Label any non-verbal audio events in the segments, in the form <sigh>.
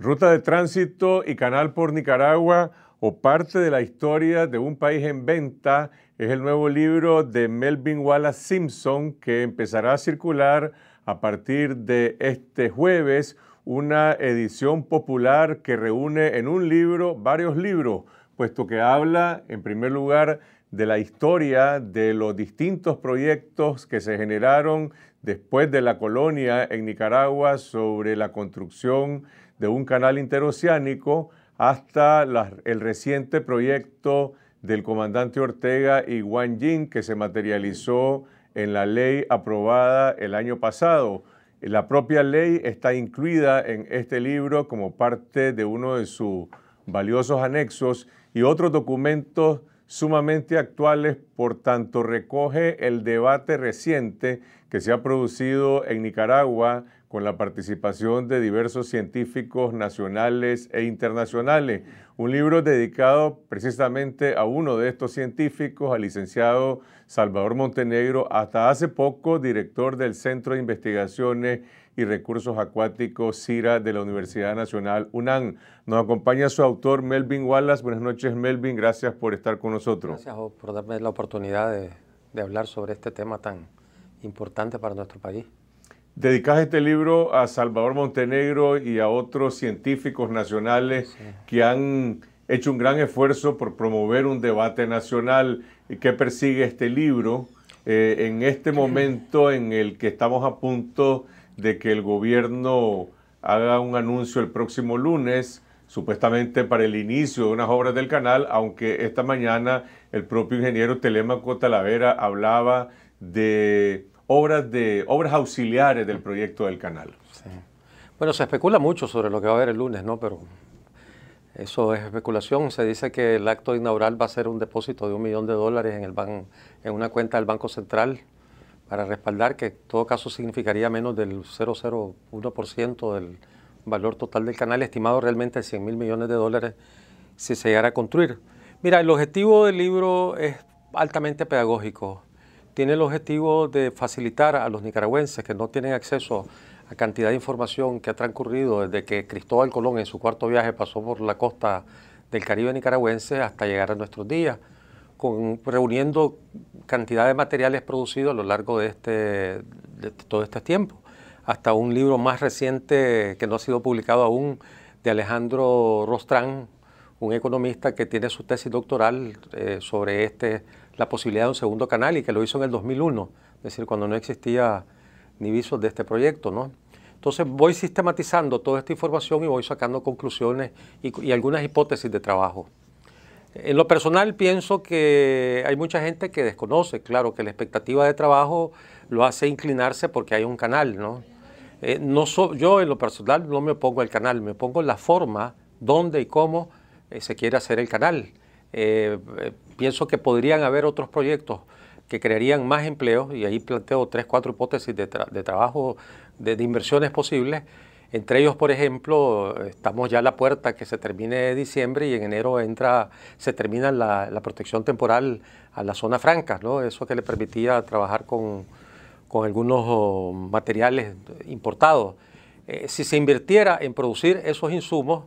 Ruta de tránsito y canal por Nicaragua o parte de la historia de un país en venta es el nuevo libro de Melvin Wallace Simpson que empezará a circular a partir de este jueves una edición popular que reúne en un libro varios libros, puesto que habla en primer lugar de la historia de los distintos proyectos que se generaron después de la colonia en Nicaragua sobre la construcción de un canal interoceánico hasta el reciente proyecto del comandante Ortega y Wang Jin que se materializó en la ley aprobada el año pasado. La propia ley está incluida en este libro como parte de uno de sus valiosos anexos y otros documentos sumamente actuales, por tanto recoge el debate reciente que se ha producido en Nicaragua con la participación de diversos científicos nacionales e internacionales. Un libro dedicado precisamente a uno de estos científicos, al licenciado Salvador Montenegro, hasta hace poco director del Centro de Investigaciones y Recursos Acuáticos CIRA de la Universidad Nacional UNAM. Nos acompaña su autor Melvin Wallace. Buenas noches Melvin, gracias por estar con nosotros. Gracias por darme la oportunidad de, de hablar sobre este tema tan importante para nuestro país. Dedicas este libro a Salvador Montenegro y a otros científicos nacionales que han hecho un gran esfuerzo por promover un debate nacional. y que persigue este libro eh, en este momento en el que estamos a punto de que el gobierno haga un anuncio el próximo lunes, supuestamente para el inicio de unas obras del canal, aunque esta mañana el propio ingeniero Telemaco Talavera hablaba de obras, de, obras auxiliares del proyecto del canal. Bueno, se especula mucho sobre lo que va a haber el lunes, ¿no? Pero eso es especulación. Se dice que el acto inaugural va a ser un depósito de un millón de dólares en, el en una cuenta del Banco Central para respaldar, que en todo caso significaría menos del 0,01% del valor total del canal, estimado realmente a 100 mil millones de dólares si se llegara a construir. Mira, el objetivo del libro es altamente pedagógico tiene el objetivo de facilitar a los nicaragüenses que no tienen acceso a cantidad de información que ha transcurrido desde que Cristóbal Colón en su cuarto viaje pasó por la costa del Caribe nicaragüense hasta llegar a nuestros días, reuniendo cantidad de materiales producidos a lo largo de, este, todo este tiempo, hasta un libro más reciente que no ha sido publicado aún de Alejandro Rostrán, un economista que tiene su tesis doctoral eh, sobre este la posibilidad de un segundo canal y que lo hizo en el 2001, es decir, cuando no existía ni visos de este proyecto, ¿no? Entonces voy sistematizando toda esta información y voy sacando conclusiones y, algunas hipótesis de trabajo. En lo personal pienso que hay mucha gente que desconoce, claro, que la expectativa de trabajo lo hace inclinarse porque hay un canal, ¿no? Eh, no yo en lo personal no me opongo al canal, me opongo en la forma, dónde y cómo eh, se quiere hacer el canal. Eh, eh, pienso que podrían haber otros proyectos que crearían más empleos, y ahí planteo tres, cuatro hipótesis de, trabajo, de, inversiones posibles. Entre ellos, por ejemplo, estamos ya a la puerta que se termine diciembre y en enero entra, se termina la, protección temporal a la zona franca ¿no? Eso que le permitía trabajar con, algunos oh, materiales importados. Eh, si se invirtiera en producir esos insumos,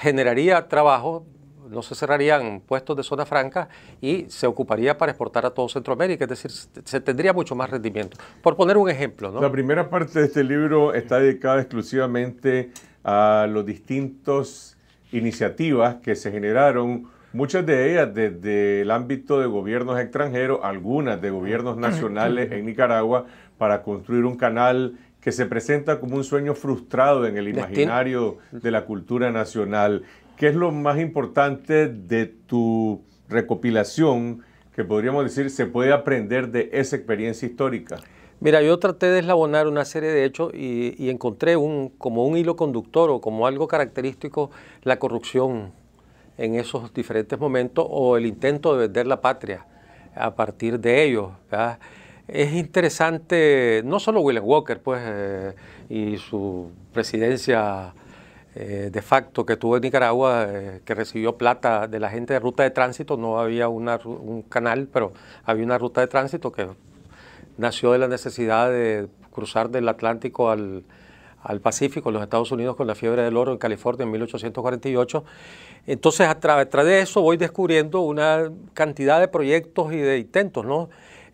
generaría trabajo, no se cerrarían puestos de zona franca y se ocuparía para exportar a todo Centroamérica, es decir, se tendría mucho más rendimiento. Por poner un ejemplo, ¿no? La primera parte de este libro está dedicada exclusivamente a los distintos iniciativas que se generaron, muchas de ellas desde el ámbito de gobiernos extranjeros, algunas de gobiernos ah, nacionales en Nicaragua, para construir un canal que se presenta como un sueño frustrado en el imaginario de la cultura nacional ¿Qué es lo más importante de tu recopilación que podríamos decir se puede aprender de esa experiencia histórica? Mira, yo traté de eslabonar una serie de hechos y, encontré un, como un hilo conductor o como algo característico la corrupción en esos diferentes momentos o el intento de vender la patria a partir de ellos. Es interesante, no solo William Walker pues, eh, y su presidencia eh, de facto que tuvo en Nicaragua, eh, que recibió plata de la gente de ruta de tránsito, no había un canal, pero había una ruta de tránsito que nació de la necesidad de cruzar del Atlántico al, al Pacífico, los Estados Unidos con la fiebre del oro en California en 1848. Entonces, a través de eso voy descubriendo una cantidad de proyectos y de intentos, ¿no?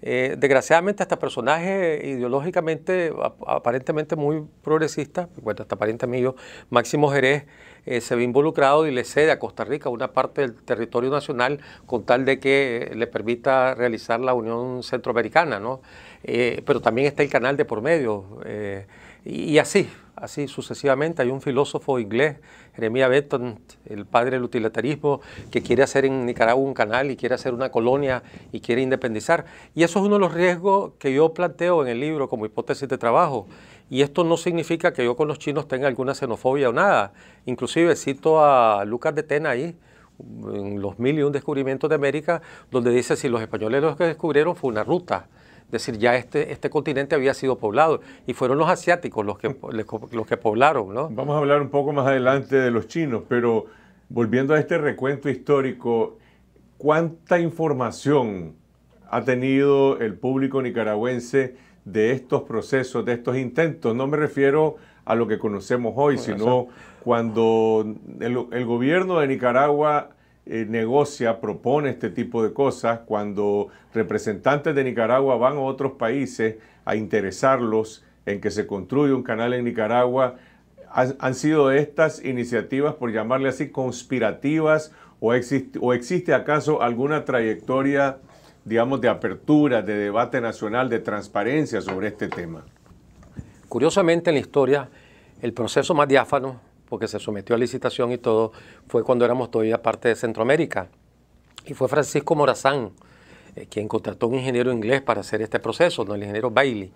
Eh, desgraciadamente, hasta personaje ideológicamente, aparentemente muy progresista, bueno, hasta aparentemente mío, Máximo Jerez, eh, se ve involucrado y le cede a Costa Rica una parte del territorio nacional con tal de que eh, le permita realizar la Unión Centroamericana, ¿no? pero también está el canal de por medio. Y, así, así sucesivamente. Hay un filósofo inglés, Jeremiah Bentham, el padre del utilitarismo, que quiere hacer en Nicaragua un canal y quiere hacer una colonia y quiere independizar. Y eso es uno de los riesgos que yo planteo en el libro como hipótesis de trabajo. Y esto no significa que yo con los chinos tenga alguna xenofobia o nada. Inclusive cito a Lucas de Tena ahí, en los mil y un descubrimientos de América, donde dice si los españoles los que descubrieron fue una ruta decir, ya este, este continente había sido poblado y fueron los asiáticos los que, mm. los que poblaron. ¿no? Vamos a hablar un poco más adelante de los chinos, pero volviendo a este recuento histórico, ¿cuánta información ha tenido el público nicaragüense de estos procesos, de estos intentos? No me refiero a lo que conocemos hoy, sino cuando el gobierno de Nicaragua eh, negocia, propone este tipo de cosas, cuando representantes de Nicaragua van a otros países a interesarlos en que se construya un canal en Nicaragua, han, sido estas iniciativas, por llamarle así, conspirativas o, o existe acaso alguna trayectoria, digamos, de apertura, de debate nacional, de transparencia sobre este tema? Curiosamente en la historia, el proceso más diáfano porque se sometió a licitación y todo, fue cuando éramos todavía parte de Centroamérica. Y fue Francisco Morazán eh, quien contrató a un ingeniero inglés para hacer este proceso, el ingeniero Bailey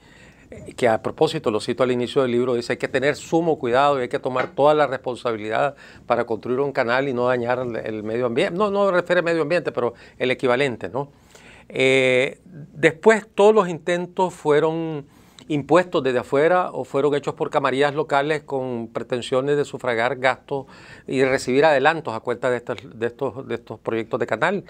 eh, que a propósito, lo cito al inicio del libro, dice hay que tener sumo cuidado y hay que tomar toda la responsabilidad para construir un canal y no dañar el medio ambiente. No, no refiere al medio ambiente, pero el equivalente, ¿no? Eh, después todos los intentos fueron impuestos desde afuera o fueron hechos por camarillas locales con pretensiones de sufragar gastos y recibir adelantos a cuenta de estos, de estos, de estos proyectos de canal.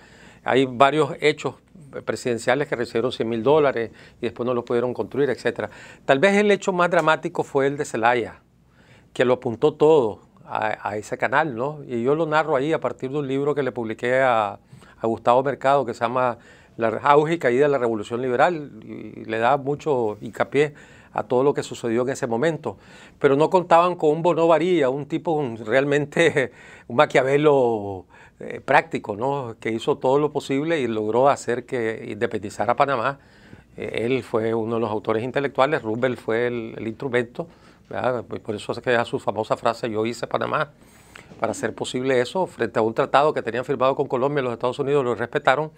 Hay varios hechos presidenciales que recibieron 100 mil dólares y después no los pudieron construir, etc. Tal vez el hecho más dramático fue el de Celaya, que lo apuntó todo a, ese canal, ¿no? Y yo lo narro ahí a partir de un libro que le publiqué a Gustavo Mercado que se llama la auge y caída de la Revolución Liberal le da mucho hincapié a todo lo que sucedió en ese momento. Pero no contaban con un Bono un tipo realmente un maquiavelo eh, práctico, ¿no? que hizo todo lo posible y logró hacer que independizara Panamá. Eh, él fue uno de los autores intelectuales, Rubel fue el, instrumento, pues por eso es que su famosa frase, yo hice Panamá para hacer posible eso, frente a un tratado que tenían firmado con Colombia, los Estados Unidos lo respetaron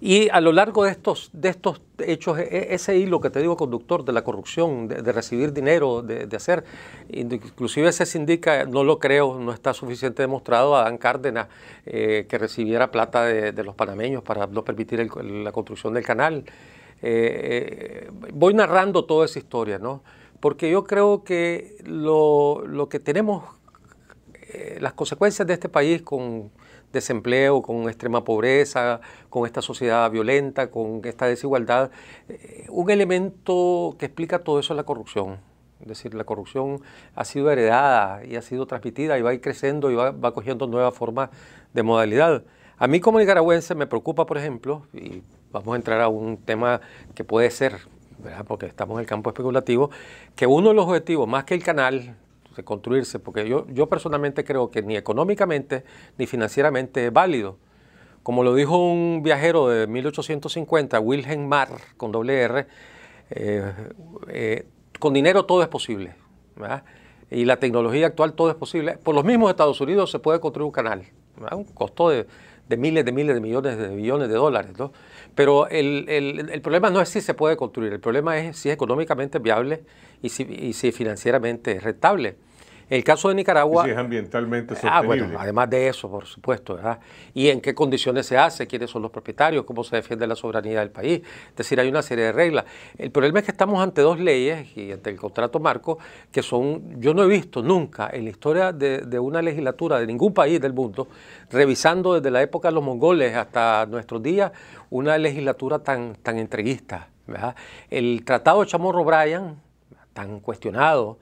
y a lo largo de estos, de estos hechos, e, e, ese hilo que te digo conductor de la corrupción, de, recibir dinero, de, hacer, inclusive se indica no lo creo, no está suficiente demostrado, a Dan Cárdenas eh, que recibiera plata de, los panameños para no permitir la construcción del canal. Eh, eh, voy narrando toda esa historia, ¿no? Porque yo creo que lo, lo que tenemos, las consecuencias de este país con desempleo, con extrema pobreza, con esta sociedad violenta, con esta desigualdad. Eh, un elemento que explica todo eso es la corrupción. Es decir, la corrupción ha sido heredada y ha sido transmitida y va a ir creciendo y va, cogiendo nuevas formas de modalidad. A mí como nicaragüense me preocupa, por ejemplo, y vamos a entrar a un tema que puede ser, ¿verdad? porque estamos en el campo especulativo, que uno de los objetivos, más que el canal, construirse, porque yo, yo personalmente creo que ni económicamente ni financieramente es válido. Como lo dijo un viajero de 1850, Wilhelm Marr, con doble R, eh, eh, con dinero todo es posible. Y la tecnología actual todo es posible. Por los mismos Estados Unidos se puede construir un canal, un costo de, miles de miles de millones de de dólares. Pero el, problema no es si se puede construir, el problema es si es económicamente viable y si, y si financieramente es rentable. El caso de Nicaragua. es ambientalmente ah, sostenible. además de eso, por supuesto, ¿verdad? Y en qué condiciones se hace, quiénes son los propietarios, cómo se defiende la soberanía del país. Es decir, hay una serie de reglas. El problema es que estamos ante dos leyes y ante el contrato marco que son. Yo no he visto nunca en la historia de, una legislatura de ningún país del mundo, revisando desde la época de los mongoles hasta nuestros días, una legislatura tan, entreguista. El tratado de Chamorro Bryan, tan cuestionado,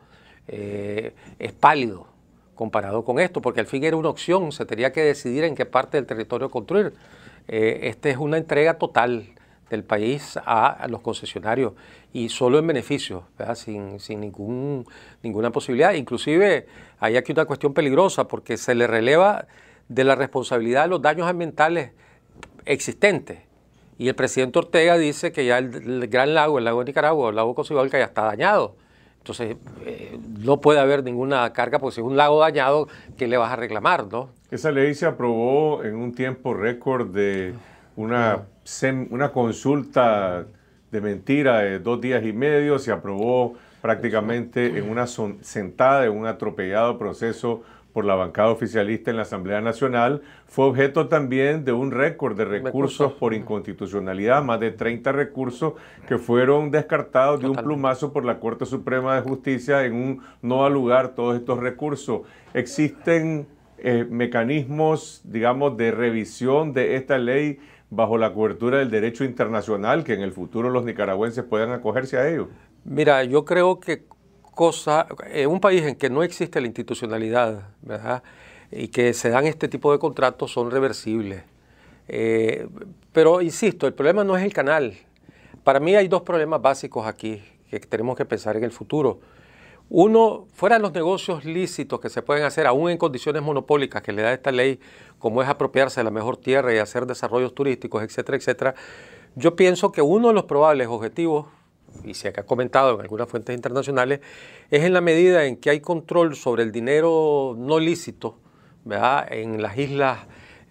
eh, es pálido comparado con esto, porque al fin era una opción, se tenía que decidir en qué parte del territorio construir. Eh, esta es una entrega total del país a, los concesionarios y solo en beneficio sin, ningún, ninguna posibilidad. Inclusive hay aquí una cuestión peligrosa porque se le releva de la responsabilidad de los daños ambientales existentes. Y el presidente Ortega dice que ya el, Gran Lago, el lago de Nicaragua, el lago de ya está dañado. Entonces, eh, no puede haber ninguna carga, porque si es un lago dañado, ¿qué le vas a reclamar, no? Esa ley se aprobó en un tiempo récord de una, una consulta de mentira de dos días y medio, se aprobó prácticamente en una sentada, en un atropellado proceso por la bancada oficialista en la Asamblea Nacional fue objeto también de un récord de recursos por inconstitucionalidad, más de 30 recursos que fueron descartados de un plumazo por la Corte Suprema de Justicia en un no al lugar todos estos recursos. Existen eh, mecanismos, digamos, de revisión de esta ley bajo la cobertura del derecho internacional que en el futuro los nicaragüenses puedan acogerse a ello. Mira, yo creo que Cosa, en eh, un país en que no existe la institucionalidad, Y que se dan este tipo de contratos son reversibles. Eh, pero insisto, el problema no es el canal. Para mí hay dos problemas básicos aquí que tenemos que pensar en el futuro. Uno, fuera de los negocios lícitos que se pueden hacer, aún en condiciones monopólicas que le da esta ley, como es apropiarse de la mejor tierra y hacer desarrollos turísticos, etcétera, etcétera, yo pienso que uno de los probables objetivos y se ha comentado en algunas fuentes internacionales, es en la medida en que hay control sobre el dinero no lícito ¿verdad? en las islas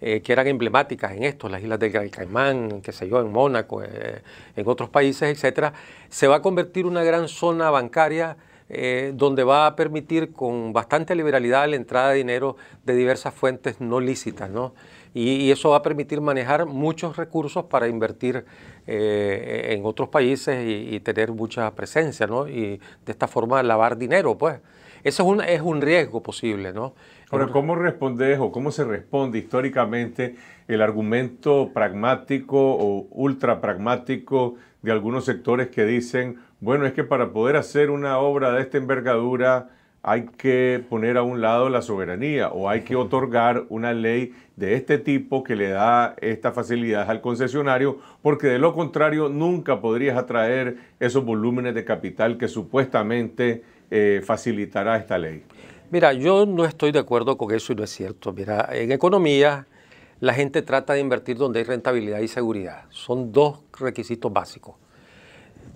eh, que eran emblemáticas en esto, las islas del Gran Caimán, qué sé yo, en Mónaco, eh, en otros países, etcétera, se va a convertir una gran zona bancaria eh, donde va a permitir con bastante liberalidad la entrada de dinero de diversas fuentes no lícitas, ¿no? Y, y eso va a permitir manejar muchos recursos para invertir eh, en otros países y, tener mucha presencia, ¿no? Y de esta forma lavar dinero, pues. Eso es un, es un riesgo posible, ¿no? Ahora, ¿cómo respondes o cómo se responde históricamente el argumento pragmático o ultra pragmático de algunos sectores que dicen, bueno, es que para poder hacer una obra de esta envergadura, hay que poner a un lado la soberanía o hay que otorgar una ley de este tipo que le da estas facilidades al concesionario, porque de lo contrario nunca podrías atraer esos volúmenes de capital que supuestamente eh, facilitará esta ley. Mira, yo no estoy de acuerdo con eso y no es cierto. Mira, en economía la gente trata de invertir donde hay rentabilidad y seguridad. Son dos requisitos básicos.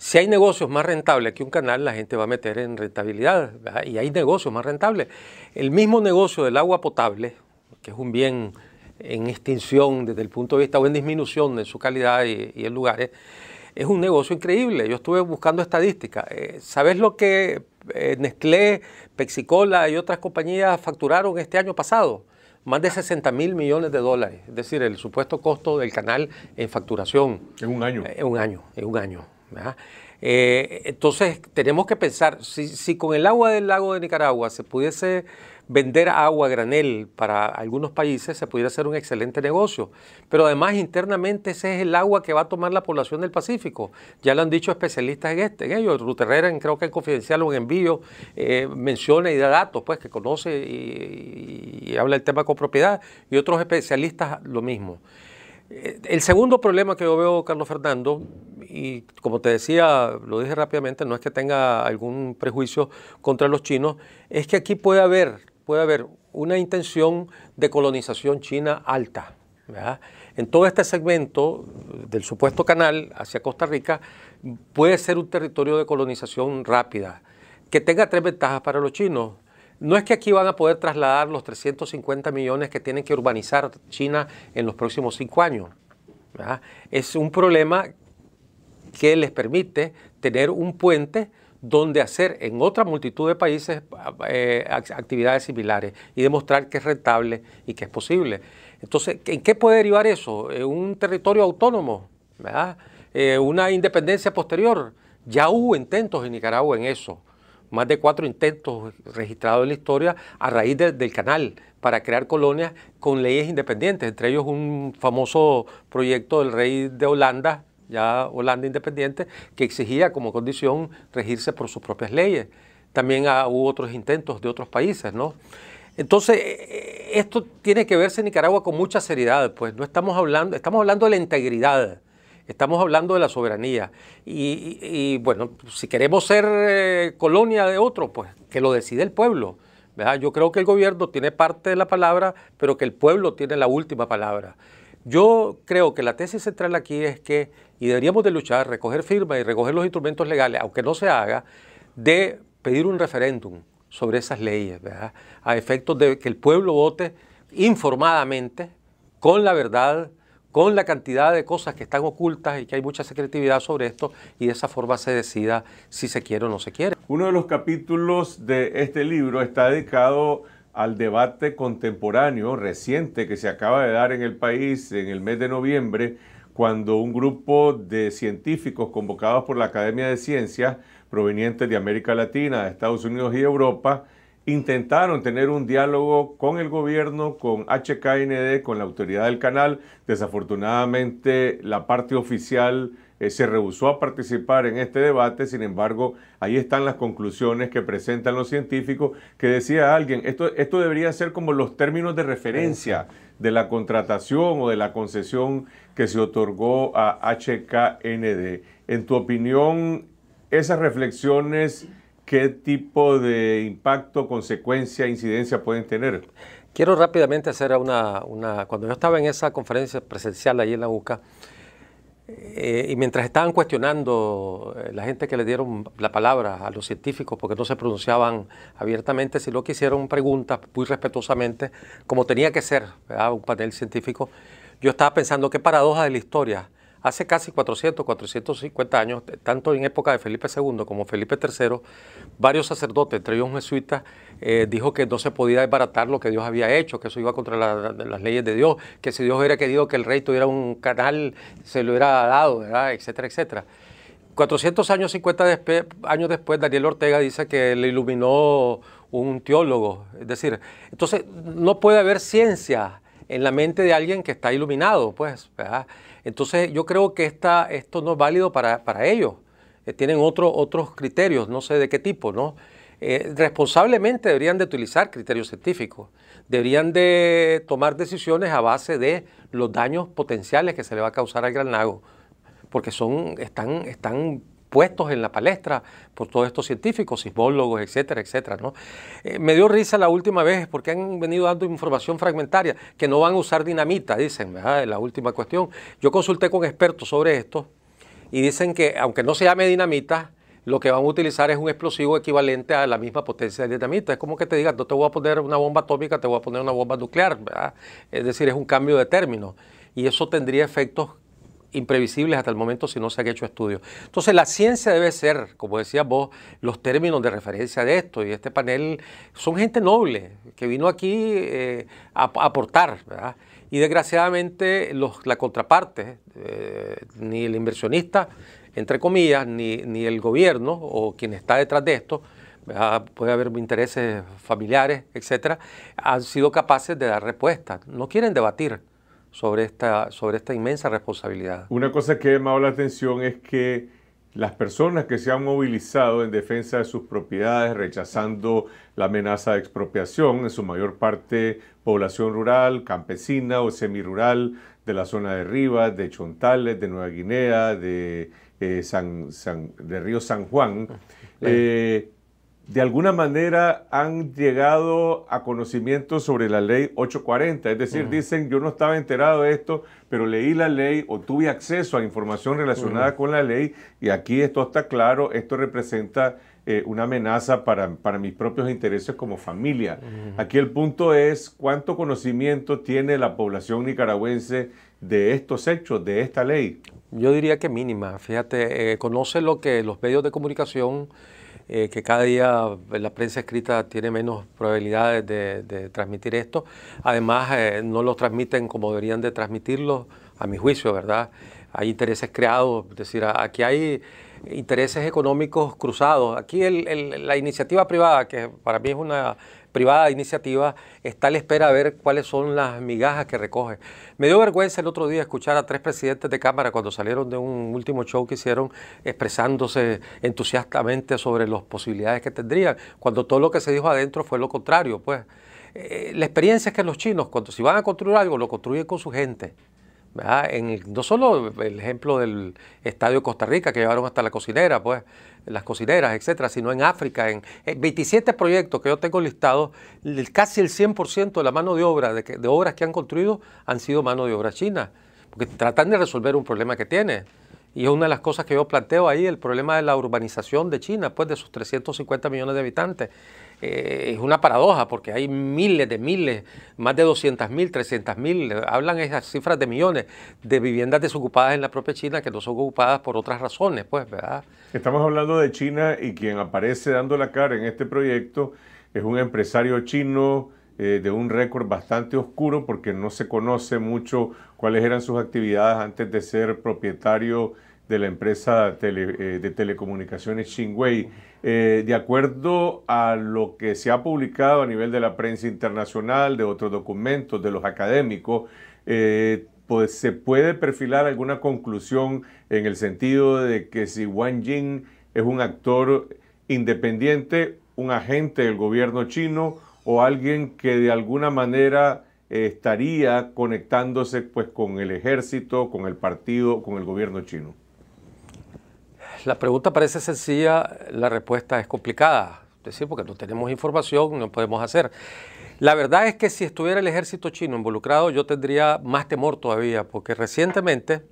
Si hay negocios más rentables que un canal, la gente va a meter en rentabilidad. Y hay negocios más rentables. El mismo negocio del agua potable, que es un bien en extinción desde el punto de vista o en disminución de su calidad y, en lugares, es un negocio increíble. Yo estuve buscando estadísticas. Eh, ¿Sabes lo que eh, Nestlé, Pexicola y otras compañías facturaron este año pasado? Más de 60 mil millones de dólares, es decir, el supuesto costo del canal en facturación. En un año. En un año, en un año. Eh, entonces tenemos que pensar, si, con el agua del lago de Nicaragua se pudiese vender agua granel para algunos países, se pudiera hacer un excelente negocio. Pero además internamente ese es el agua que va a tomar la población del Pacífico. Ya lo han dicho especialistas en, este, en ello. Ruterrera, creo que en Confidencial o en Envío, eh, menciona y da datos, pues que conoce y, y habla el tema con propiedad. Y otros especialistas lo mismo. Eh, el segundo problema que yo veo, Carlos Fernando, y como te decía, lo dije rápidamente, no es que tenga algún prejuicio contra los chinos, es que aquí puede haber, puede haber una intención de colonización china alta. En todo este segmento del supuesto canal hacia Costa Rica puede ser un territorio de colonización rápida, que tenga tres ventajas para los chinos. No es que aquí van a poder trasladar los 350 millones que tienen que urbanizar China en los próximos cinco años. Es un problema que les permite tener un puente donde hacer en otra multitud de países eh, actividades similares y demostrar que es rentable y que es posible. Entonces, ¿en qué puede derivar eso? un territorio autónomo, eh, una independencia posterior. Ya hubo intentos en Nicaragua en eso más de cuatro intentos registrados en la historia a raíz del canal para crear colonias con leyes independientes, entre ellos un famoso proyecto del rey de Holanda, ya Holanda independiente, que exigía como condición regirse por sus propias leyes. También ah, hubo otros intentos de otros países, ¿no? Entonces, eh, eh, esto tiene que verse en Nicaragua con mucha seriedad, pues no estamos hablando, estamos hablando de la integridad Estamos hablando de la soberanía. Y, bueno, si queremos ser eh, colonia de otro, pues que lo decide el pueblo. ¿verdad? Yo creo que el gobierno tiene parte de la palabra, pero que el pueblo tiene la última palabra. Yo creo que la tesis central aquí es que, y deberíamos de luchar, recoger firmas y recoger los instrumentos legales, aunque no se haga, de pedir un referéndum sobre esas leyes, a efectos de que el pueblo vote informadamente, con la verdad, con la cantidad de cosas que están ocultas y que hay mucha secretividad sobre esto y de esa forma se decida si se quiere o no se quiere. Uno de los capítulos de este libro está dedicado al debate contemporáneo reciente que se acaba de dar en el país en el mes de noviembre, cuando un grupo de científicos convocados por la Academia de Ciencias provenientes de América Latina, de Estados Unidos y Europa, intentaron tener un diálogo con el gobierno, con HKND, con la autoridad del canal. Desafortunadamente, la parte oficial eh, se rehusó a participar en este debate. Sin embargo, ahí están las conclusiones que presentan los científicos, que decía alguien, esto, esto debería ser como los términos de referencia de la contratación o de la concesión que se otorgó a HKND. En tu opinión, esas reflexiones qué tipo de impacto, consecuencia, incidencia pueden tener. Quiero rápidamente hacer una, una cuando yo estaba en esa conferencia presencial ahí en la UCA, eh, y mientras estaban cuestionando eh, la gente que le dieron la palabra a los científicos porque no se pronunciaban abiertamente, sino que hicieron preguntas muy respetuosamente, como tenía que ser un panel científico, yo estaba pensando qué paradoja de la historia Hace casi 400, 450 años, tanto en época de Felipe II como Felipe III, varios sacerdotes, entre ellos jesuitas, eh, dijo que no se podía desbaratar lo que Dios había hecho, que eso iba contra las leyes de Dios, que si Dios hubiera querido que el rey tuviera un canal, se lo hubiera dado, etcétera, etcétera. 400 años, 50 años después, Daniel Ortega dice que le iluminó un teólogo. Es decir, entonces no puede haber ciencia en la mente de alguien que está iluminado, pues, ¿verdad? Entonces yo creo que esta, esto no es válido para, ellos. Eh, tienen otros criterios, no sé de qué tipo, ¿no? Eh, responsablemente deberían de utilizar criterios científicos, deberían de tomar decisiones a base de los daños potenciales que se le va a causar al Gran Lago, porque son, están, están puestos en la palestra por todos estos científicos, sismólogos, etcétera, etcétera. ¿no? Eh, me dio risa la última vez porque han venido dando información fragmentaria, que no van a usar dinamita, dicen, ¿verdad? la última cuestión. Yo consulté con expertos sobre esto y dicen que aunque no se llame dinamita, lo que van a utilizar es un explosivo equivalente a la misma potencia de dinamita. Es como que te digan, no te voy a poner una bomba atómica, te voy a poner una bomba nuclear. ¿verdad? Es decir, es un cambio de término. Y eso tendría efectos imprevisibles hasta el momento si no se ha hecho estudios. Entonces la ciencia debe ser, como decías vos, los términos de referencia de esto y este panel son gente noble que vino aquí eh, a, aportar, Y desgraciadamente la contraparte, eh, ni el inversionista, entre comillas, ni, el gobierno o quien está detrás de esto, puede haber intereses familiares, etcétera, han sido capaces de dar respuestas. No quieren debatir, sobre esta, sobre esta inmensa responsabilidad. Una cosa que ha llamado la atención es que las personas que se han movilizado en defensa de sus propiedades, rechazando la amenaza de expropiación, en su mayor parte población rural, campesina o semirural de la zona de Rivas, de Chontales, de Nueva Guinea, de, eh, de Río San Juan, de alguna manera han llegado a conocimiento sobre la ley 840. Es decir, dicen, yo no estaba enterado de esto, pero leí la ley o tuve acceso a información relacionada con la ley y aquí esto está claro, esto representa eh, una amenaza para, mis propios intereses como familia. Aquí el punto es cuánto conocimiento tiene la población nicaragüense de estos hechos, de esta ley. Yo diría que mínima, fíjate, eh, conoce lo que los medios de comunicación eh, que cada día pues, la prensa escrita tiene menos probabilidades de, transmitir esto. Además, eh, no lo transmiten como deberían de transmitirlo, a mi juicio, ¿verdad? Hay intereses creados, es decir, aquí hay intereses económicos cruzados. Aquí la iniciativa privada, que para mí es una privada iniciativa está a la espera de ver cuáles son las migajas que recoge. Me dio vergüenza el otro día escuchar a tres presidentes de Cámara cuando salieron de un último show que hicieron expresándose entusiastamente sobre las posibilidades que tendrían, cuando todo lo que se dijo adentro fue lo contrario. Pues eh, la experiencia es que los chinos, cuando si van a construir algo, lo construyen con su gente. En no solo el ejemplo del Estadio Costa Rica, que llevaron hasta la cocinera, pues, las cocineras, etcétera, sino en África, en, 27 proyectos que yo tengo listados, casi el 100% de la mano de obra, de, obras que han construido, han sido mano de obra china, porque tratan de resolver un problema que tiene. Y es una de las cosas que yo planteo ahí, el problema de la urbanización de China, pues, de sus 350 millones de habitantes. Eh, es una paradoja porque hay miles de miles, más de 200 mil, 300 mil, hablan esas cifras de millones de viviendas desocupadas en la propia China que no son ocupadas por otras razones, pues, ¿verdad? Estamos hablando de China y quien aparece dando la cara en este proyecto es un empresario chino eh, de un récord bastante oscuro porque no se conoce mucho cuáles eran sus actividades antes de ser propietario de la empresa eh, de telecomunicaciones Xinhui. Eh, de acuerdo a lo que se ha publicado a nivel de la prensa internacional, de otros documentos, de los académicos, eh, pues se puede perfilar alguna conclusión en el sentido de que si Wang Jing es un actor independiente, un agente del gobierno chino o alguien que de alguna manera estaría conectándose pues con el ejército, con el partido, con el gobierno chino la pregunta parece sencilla, la respuesta es complicada. Es decir, porque no tenemos información, no podemos hacer. La verdad es que si estuviera el ejército chino involucrado, yo tendría más temor todavía, porque recientemente,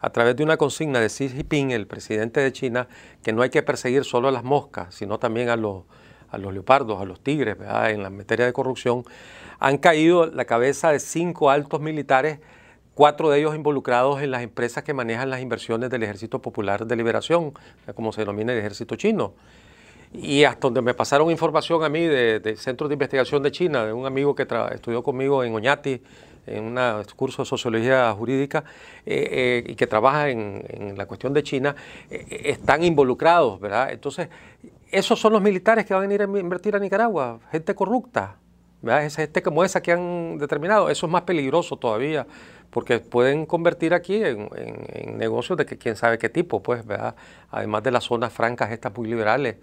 a través de una consigna de Xi Jinping, el presidente de China, que no hay que perseguir solo a las moscas, sino también a los, a los leopardos, a los tigres, en la materia de corrupción, han caído la cabeza de cinco altos militares cuatro de ellos involucrados en las empresas que manejan las inversiones del Ejército Popular de Liberación, como se denomina el Ejército Chino. Y hasta donde me pasaron información a mí de, de centros de investigación de China, de un amigo que estudió conmigo en Oñati, en un este curso de sociología jurídica, eh, eh, y que trabaja en, la cuestión de China, eh, están involucrados, ¿verdad? Entonces, esos son los militares que van a venir a invertir a Nicaragua, gente corrupta, ¿verdad? Esa gente como esa que han determinado. Eso es más peligroso todavía porque pueden convertir aquí en, negocios de que quién sabe qué tipo, pues, ¿verdad? Además de las zonas francas estas muy liberales.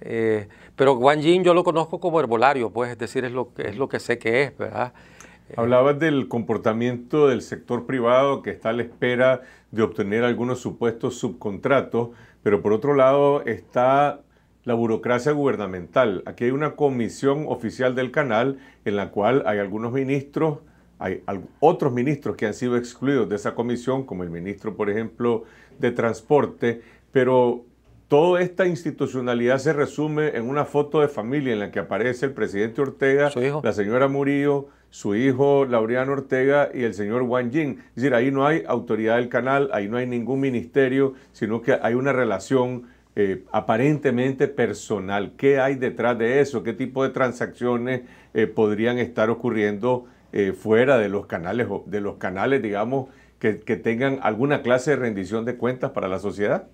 Eh, pero Guan Yin yo lo conozco como herbolario, pues, es decir, es lo, es lo que sé que es, ¿verdad? Eh, Hablabas del comportamiento del sector privado que está a la espera de obtener algunos supuestos subcontratos, pero por otro lado está la burocracia gubernamental. Aquí hay una comisión oficial del canal en la cual hay algunos ministros hay otros ministros que han sido excluidos de esa comisión, como el ministro, por ejemplo, de Transporte, pero toda esta institucionalidad se resume en una foto de familia en la que aparece el presidente Ortega, la señora Murillo, su hijo Laureano Ortega y el señor Wang Jing. Es decir, ahí no hay autoridad del canal, ahí no hay ningún ministerio, sino que hay una relación eh, aparentemente personal. ¿Qué hay detrás de eso? ¿Qué tipo de transacciones eh, podrían estar ocurriendo eh, fuera de los canales, de los canales digamos, que, tengan alguna clase de rendición de cuentas para la sociedad?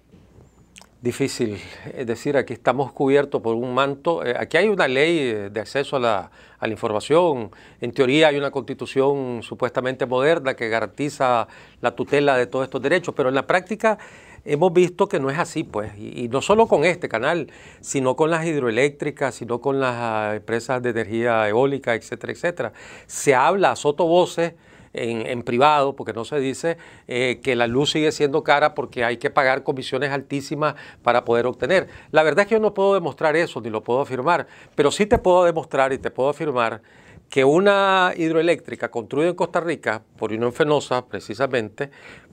Difícil, es decir, aquí estamos cubiertos por un manto. Eh, aquí hay una ley eh, de acceso a la información. En teoría hay una constitución supuestamente moderna que garantiza la tutela de todos estos derechos, pero en la práctica hemos visto que no es así, pues, y, no solo con este canal, sino con las hidroeléctricas, sino con las ah, empresas de energía eólica, etcétera, etcétera. Se habla a sotovoces. En, en, privado, porque no se dice eh, que la luz sigue siendo cara porque hay que pagar comisiones altísimas para poder obtener. La verdad es que yo no puedo demostrar eso, ni lo puedo afirmar, pero sí te puedo demostrar y te puedo afirmar que una hidroeléctrica construida en Costa Rica, por en Fenosa precisamente,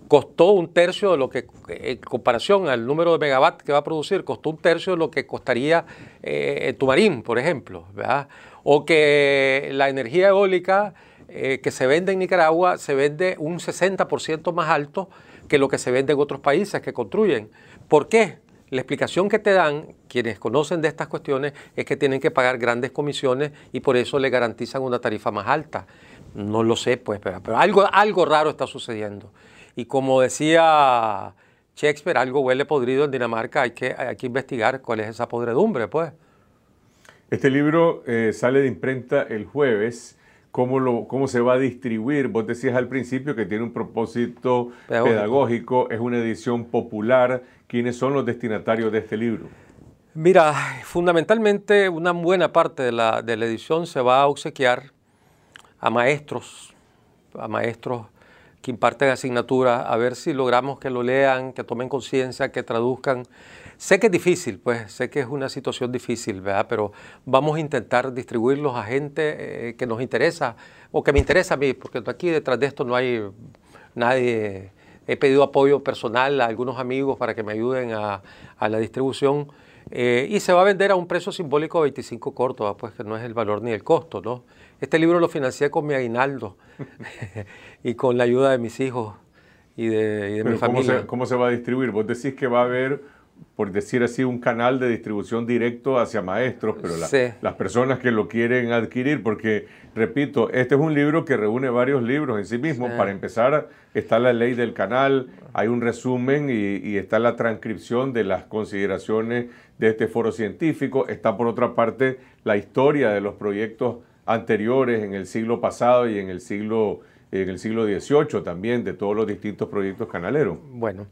costó un tercio de lo que, en comparación al número de megavatios que va a producir, costó un tercio de lo que costaría eh, Tumarín, por ejemplo, O que la energía eólica eh, que se vende en Nicaragua se vende un 60% más alto que lo que se vende en otros países que construyen. ¿Por qué? La explicación que te dan quienes conocen de estas cuestiones es que tienen que pagar grandes comisiones y por eso le garantizan una tarifa más alta. No lo sé, pues, pero algo, algo raro está sucediendo. Y como decía Shakespeare, algo huele podrido en Dinamarca, hay que, hay que investigar cuál es esa podredumbre, pues. Este libro eh, sale de imprenta el jueves. ¿Cómo, lo, ¿Cómo se va a distribuir? Vos decías al principio que tiene un propósito pedagógico, es una edición popular. ¿Quiénes son los destinatarios de este libro? Mira, fundamentalmente una buena parte de la, de la edición se va a obsequiar a maestros, a maestros que imparten asignatura, a ver si logramos que lo lean, que tomen conciencia, que traduzcan. Sé que es difícil, pues sé que es una situación difícil, ¿verdad? Pero vamos a intentar distribuirlos a gente eh, que nos interesa o que me interesa a mí, porque aquí detrás de esto no hay nadie. He pedido apoyo personal a algunos amigos para que me ayuden a, la distribución. Eh, y se va a vender a un precio simbólico de 25 cortos, pues que no es el valor ni el costo, ¿no? Este libro lo financié con mi aguinaldo <laughs> y con la ayuda de mis hijos y de, mi familia. ¿cómo se, va a distribuir? Vos decís que va a haber por decir así, un canal de distribución directo hacia maestros, pero las personas que lo quieren adquirir, porque, repito, este es un libro que reúne varios libros en sí mismo. Para empezar, está la ley del canal, hay un resumen y, y, está la transcripción de las consideraciones de este foro científico, está por otra parte la historia de los proyectos anteriores en el siglo pasado y en el siglo, en el siglo XVIII también de todos los distintos proyectos canaleros. Bueno,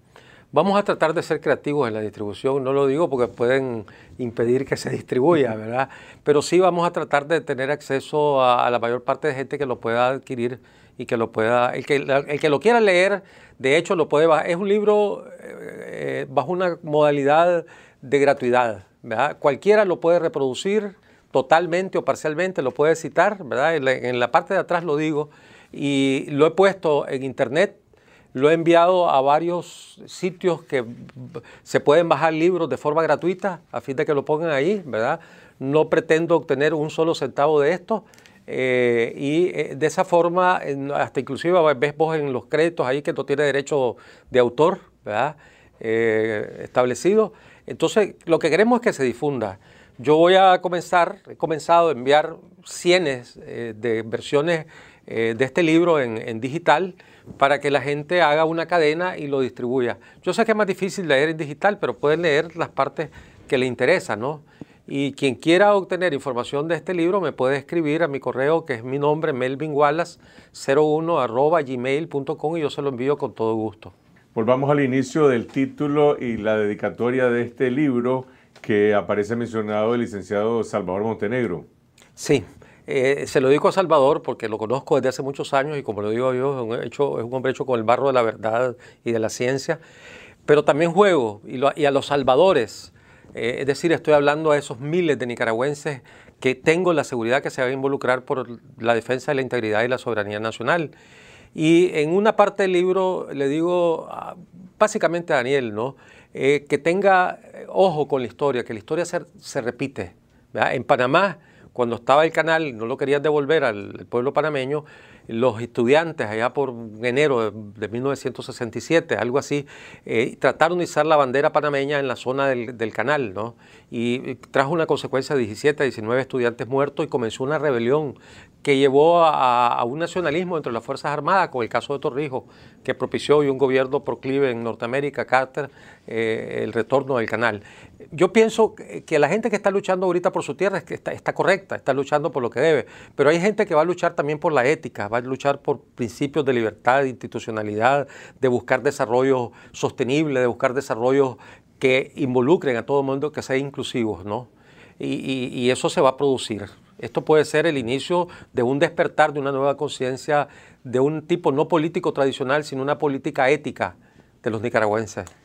vamos a tratar de ser creativos en la distribución, no lo digo porque pueden impedir que se distribuya, <laughs> ¿verdad? Pero sí vamos a tratar de tener acceso a, la mayor parte de gente que lo pueda adquirir y que lo pueda, el que, lo quiera leer, de hecho lo puede Es un libro eh, eh, bajo una modalidad de gratuidad, ¿verdad? Cualquiera lo puede reproducir totalmente o parcialmente, lo puedes citar, En la, parte de atrás lo digo y lo he puesto en internet, lo he enviado a varios sitios que se pueden bajar libros de forma gratuita a fin de que lo pongan ahí, ¿verdad? No pretendo obtener un solo centavo de esto. Eh, y eh, de esa forma, hasta inclusive ves vos en los créditos ahí que no tiene derecho de autor eh, establecido. Entonces, lo que queremos es que se difunda. Yo voy a comenzar, he comenzado a enviar cientos eh, de versiones eh, de este libro en, digital para que la gente haga una cadena y lo distribuya. Yo sé que es más difícil leer en digital, pero pueden leer las partes que le interesan, ¿no? Y quien quiera obtener información de este libro me puede escribir a mi correo que es mi nombre, melvinwallace01 gmail.com y yo se lo envío con todo gusto. Volvamos al inicio del título y la dedicatoria de este libro que aparece mencionado el licenciado Salvador Montenegro. Sí, eh, se lo digo a Salvador porque lo conozco desde hace muchos años y como lo digo yo, es un, hecho, es un hombre hecho con el barro de la verdad y de la ciencia, pero también juego y, a los salvadores. Eh, es decir, estoy hablando a esos miles de nicaragüenses que tengo la seguridad que se va a involucrar por la defensa de la integridad y la soberanía nacional. Y en una parte del libro le digo básicamente a Daniel, ¿no? Eh, que tenga eh, ojo con la historia, que la historia se, repite. En Panamá, cuando estaba el canal, no lo querían devolver al pueblo panameño, los estudiantes allá por enero de, 1967, algo así, eh, trataron de izar la bandera panameña en la zona del, canal, ¿no? Y, trajo una consecuencia de 17 a 19 estudiantes muertos y comenzó una rebelión que llevó a, un nacionalismo entre las Fuerzas Armadas, con el caso de Torrijos, que propició y un gobierno proclive en Norteamérica, Carter, eh, el retorno del canal yo pienso que la gente que está luchando ahorita por su tierra está, está, correcta, está luchando por lo que debe, pero hay gente que va a luchar también por la ética, va a luchar por principios de libertad, de institucionalidad, de buscar desarrollo sostenible, de buscar desarrollo que involucren a todo el mundo, que sean inclusivos, ¿no? Y, y eso se va a producir. Esto puede ser el inicio de un despertar de una nueva conciencia, de un tipo no político tradicional, sino una política ética de los nicaragüenses.